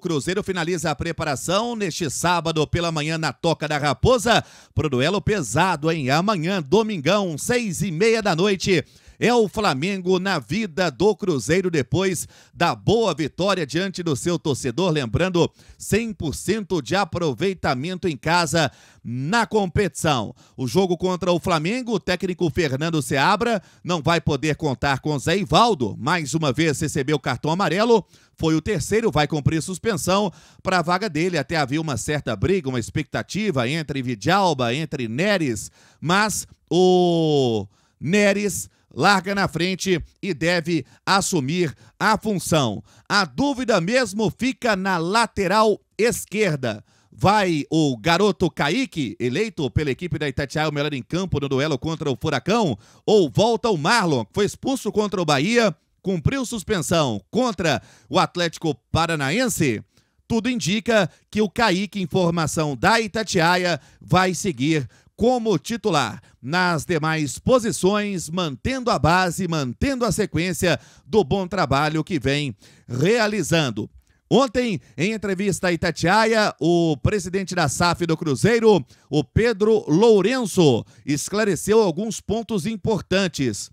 Cruzeiro finaliza a preparação neste sábado pela manhã na Toca da Raposa para o duelo pesado, hein? Amanhã, domingão, seis e meia da noite é o Flamengo na vida do Cruzeiro depois da boa vitória diante do seu torcedor. Lembrando, 100% de aproveitamento em casa na competição. O jogo contra o Flamengo, o técnico Fernando Seabra não vai poder contar com Zé Ivaldo. Mais uma vez recebeu cartão amarelo, foi o terceiro, vai cumprir suspensão para a vaga dele. Até havia uma certa briga, uma expectativa entre Vidalba, entre Neres, mas o Neres larga na frente e deve assumir a função. A dúvida mesmo fica na lateral esquerda. Vai o garoto Kaique, eleito pela equipe da Itatiaia o melhor em campo no duelo contra o Furacão, ou volta o Marlon, que foi expulso contra o Bahia, cumpriu suspensão contra o Atlético Paranaense? Tudo indica que o Kaique, em formação da Itatiaia, vai seguir como titular. Nas demais posições, mantendo a base, mantendo a sequência do bom trabalho que vem realizando. Ontem, em entrevista a Itatiaia, o presidente da SAF do Cruzeiro, o Pedro Lourenço, esclareceu alguns pontos importantes.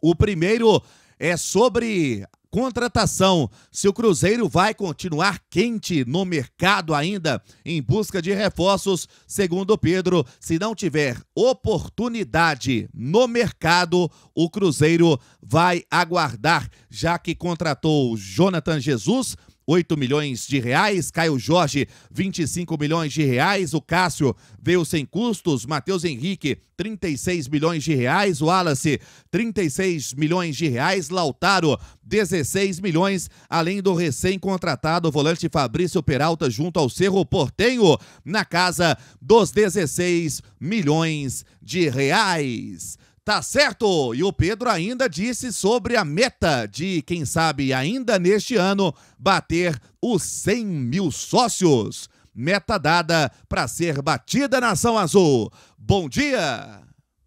O primeiro é sobre contratação. Se o Cruzeiro vai continuar quente no mercado ainda em busca de reforços, segundo Pedro, se não tiver oportunidade no mercado, o Cruzeiro vai aguardar, já que contratou Jonathan Jesus 8 milhões de reais, Caio Jorge, 25 milhões de reais, o Cássio veio sem custos, Matheus Henrique, 36 milhões de reais, o Wallace, 36 milhões de reais, Lautaro, 16 milhões, além do recém-contratado volante Fabrício Peralta junto ao Cerro Portenho, na casa dos 16 milhões de reais. Tá certo? E o Pedro ainda disse sobre a meta de, quem sabe, ainda neste ano, bater os 100 mil sócios. Meta dada para ser batida na Ação Azul. Bom dia!